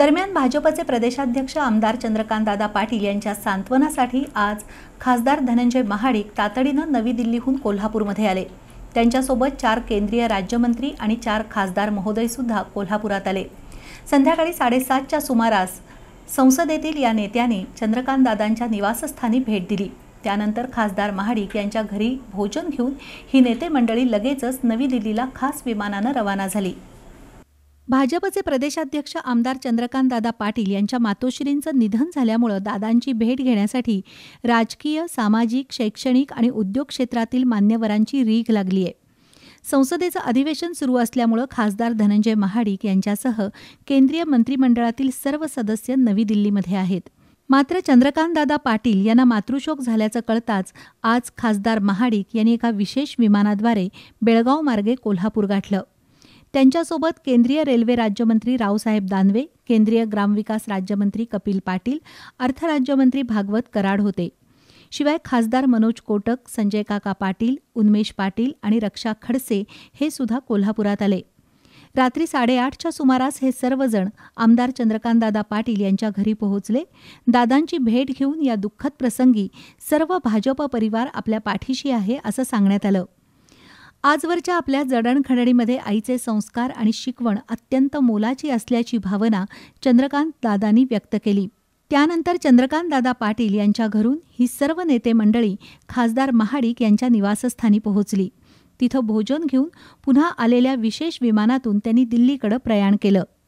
दरम्यान भाजपचे प्रदेशाध्यक्ष आमदार चंद्रकांतदादा पाटील यांच्या सांत्वनासाठी आज खासदार धनंजय महाडिक तातडीनं नवी दिल्लीहून कोल्हापूरमध्ये आले त्यांच्यासोबत चार केंद्रीय राज्यमंत्री आणि चार खासदार महोदयसुद्धा कोल्हापुरात आले संध्याकाळी साडेसातच्या सुमारास संसदेतील या नेत्याने दादांच्या निवासस्थानी भेट दिली त्यानंतर खासदार महाडिक यांच्या घरी भोजन घेऊन ही नेते मंडळी लगेचच नवी दिल्लीला खास विमानानं रवाना झाली भाजपचे प्रदेशाध्यक्ष आमदार चंद्रकांत दादा पाटील यांच्या मातोश्रींचं निधन झाल्यामुळं दादांची भेट घेण्यासाठी राजकीय सामाजिक शैक्षणिक आणि उद्योग क्षेत्रातील मान्यवरांची रीघ लागली आहे संसदेचं अधिवेशन सुरू असल्यामुळं खासदार धनंजय महाडिक यांच्यासह केंद्रीय मंत्रिमंडळातील सर्व सदस्य नवी दिल्लीमध्ये आहेत मात्र चंद्रकांतदादा पाटील यांना मातृशोक झाल्याचं कळताच आज खासदार महाडिक यांनी एका विशेष विमानाद्वारे बेळगाव मार्गे कोल्हापूर गाठलं त्यांच्यासोबत केंद्रीय रेल्वे राज्यमंत्री रावसाहेब दानवे केंद्रीय ग्रामविकास राज्यमंत्री कपिल पाटील अर्थराज्यमंत्री भागवत कराड होते शिवाय खासदार मनोज कोटक संजय काका पाटील उन्मेश पाटील आणि रक्षा खडसे हे सुद्धा कोल्हापुरात आले रात्री साडेआठच्या सुमारास हे सर्वजण आमदार चंद्रकांतदादा पाटील यांच्या घरी पोहोचले दादांची भेट घेऊन या दुःखद प्रसंगी सर्व भाजप परिवार आपल्या पाठीशी आहे असं सांगण्यात आलं आजवरच्या आपल्या जडणघडणीमध्ये आईचे संस्कार आणि शिकवण अत्यंत मोलाची असल्याची भावना चंद्रकांत दादांनी व्यक्त केली त्यानंतर चंद्रकांत दादा पाटील यांच्या घरून ही सर्व नेते मंडळी खासदार महाडिक यांच्या निवासस्थानी पोहोचली तिथं भोजन घेऊन पुन्हा आलेल्या विशेष विमानातून त्यांनी दिल्लीकडे प्रयाण केलं